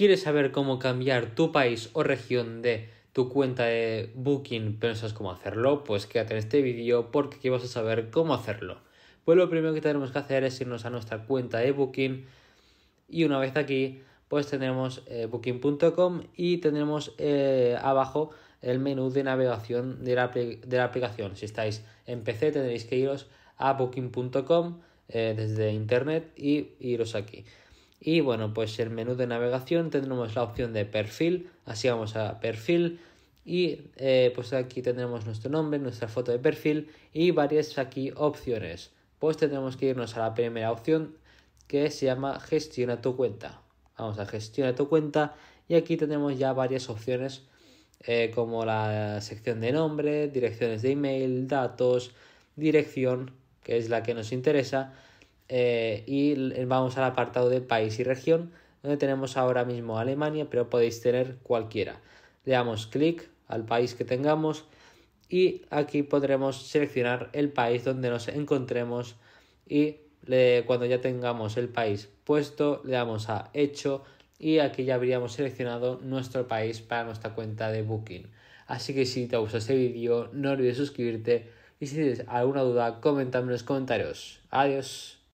¿Quieres saber cómo cambiar tu país o región de tu cuenta de Booking, ¿Pensas cómo hacerlo? Pues quédate en este vídeo porque aquí vas a saber cómo hacerlo. Pues lo primero que tenemos que hacer es irnos a nuestra cuenta de Booking y una vez aquí pues tenemos eh, booking.com y tenemos eh, abajo el menú de navegación de la, aplicación. Si estáis en PC tendréis que iros a booking.com eh, desde internet y iros aquí. Y bueno, pues el menú de navegación tendremos la opción de perfil, así vamos a perfil y eh, pues aquí tendremos nuestro nombre, nuestra foto de perfil y varias aquí opciones. Pues tendremos que irnos a la primera opción que se llama gestiona tu cuenta. Vamos a gestiona tu cuenta y aquí tenemos ya varias opciones eh, como la sección de nombre, direcciones de email, datos, dirección, que es la que nos interesa eh, y eh, vamos al apartado de país y región, donde tenemos ahora mismo Alemania, pero podéis tener cualquiera. Le damos clic al país que tengamos y aquí podremos seleccionar el país donde nos encontremos y cuando ya tengamos el país puesto le damos a hecho y aquí ya habríamos seleccionado nuestro país para nuestra cuenta de Booking. Así que si te gusta este vídeo no olvides suscribirte y si tienes alguna duda comentadme en los comentarios. Adiós.